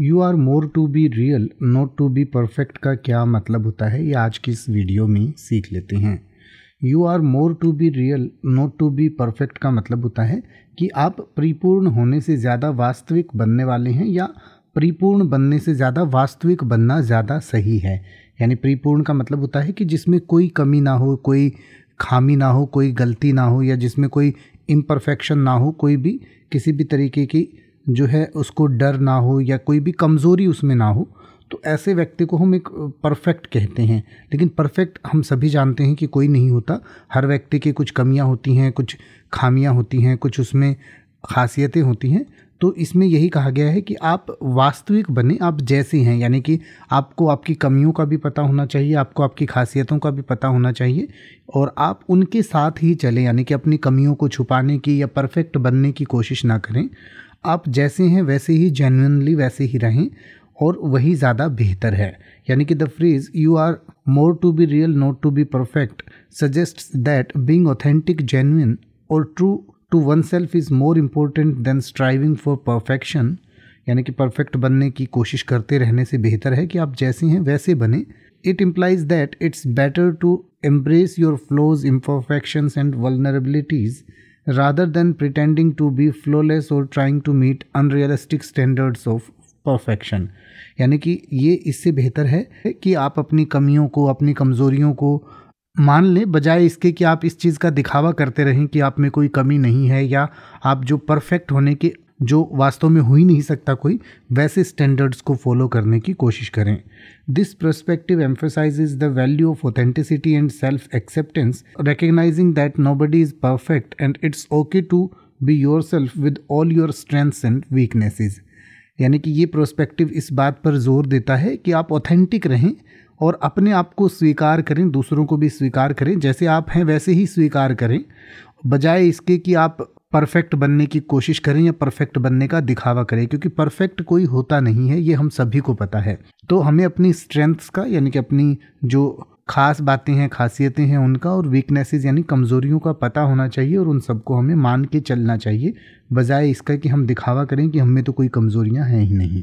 you are more to be real not to be perfect का क्या मतलब होता है ये आज की इस वीडियो में सीख लेते हैं you are more to be real not to be perfect का मतलब होता है कि आप परिपूर्ण होने से ज़्यादा वास्तविक बनने वाले हैं या परिपूर्ण बनने से ज़्यादा वास्तविक बनना ज़्यादा सही है यानी परिपूर्ण का मतलब होता है कि जिसमें कोई कमी ना हो कोई खामी ना हो कोई गलती ना हो या जिसमें कोई इम्परफेक्शन ना हो कोई भी किसी भी तरीके की जो है उसको डर ना हो या कोई भी कमज़ोरी उसमें ना हो तो ऐसे व्यक्ति को हम एक परफेक्ट कहते हैं लेकिन परफेक्ट हम सभी जानते हैं कि कोई नहीं होता हर व्यक्ति की कुछ कमियां होती हैं कुछ खामियां होती हैं कुछ उसमें खासियतें होती हैं तो इसमें यही कहा गया है कि आप वास्तविक बने आप जैसे हैं यानी कि आपको आपकी कमियों का भी पता होना चाहिए आपको आपकी खासियतों का भी पता होना चाहिए और आप उनके साथ ही चलें यानी कि अपनी कमियों को छुपाने की या परफेक्ट बनने की कोशिश ना करें आप जैसे हैं वैसे ही जेन्यनली वैसे ही रहें और वही ज़्यादा बेहतर है यानी कि the phrase you are more to be real not to be perfect suggest that being authentic genuine और true to one self is more important than striving for perfection यानी कि परफेक्ट बनने की कोशिश करते रहने से बेहतर है कि आप जैसे हैं वैसे बने it implies that it's better to embrace your flaws imperfection and vulnerabilities rather than pretending to be flawless और trying to meet unrealistic standards of perfection यानी कि ये इससे बेहतर है कि आप अपनी कमियों को अपनी कमज़ोरियों को मान लें बजाय इसके कि आप इस चीज़ का दिखावा करते रहें कि आप में कोई कमी नहीं है या आप जो परफेक्ट होने के जो वास्तव में हो ही नहीं सकता कोई वैसे स्टैंडर्ड्स को फॉलो करने की कोशिश करें this perspective emphasise the value of authenticity and self acceptance recognising that nobody is perfect and it's okay to be yourself with all your strengths and weaknesses यानी कि ये prospective इस बात पर जोर देता है कि आप ऑथेंटिक रहें और अपने आप को स्वीकार करें दूसरों को भी स्वीकार करें जैसे आप हैं वैसे ही स्वीकार करें बजाय इसके कि आप परफेक्ट बनने की कोशिश करें या परफेक्ट बनने का दिखावा करें क्योंकि परफेक्ट कोई होता नहीं है ये हम सभी को पता है तो हमें अपनी स्ट्रेंथ्स का यानी कि अपनी जो खास बातें हैं खासियतें हैं उनका और वीकनेसेस यानी कमज़ोरियों का पता होना चाहिए और उन सबको हमें मान के चलना चाहिए बजाय इसका कि हम दिखावा करें कि हमें तो कोई कमज़ोरियाँ हैं ही नहीं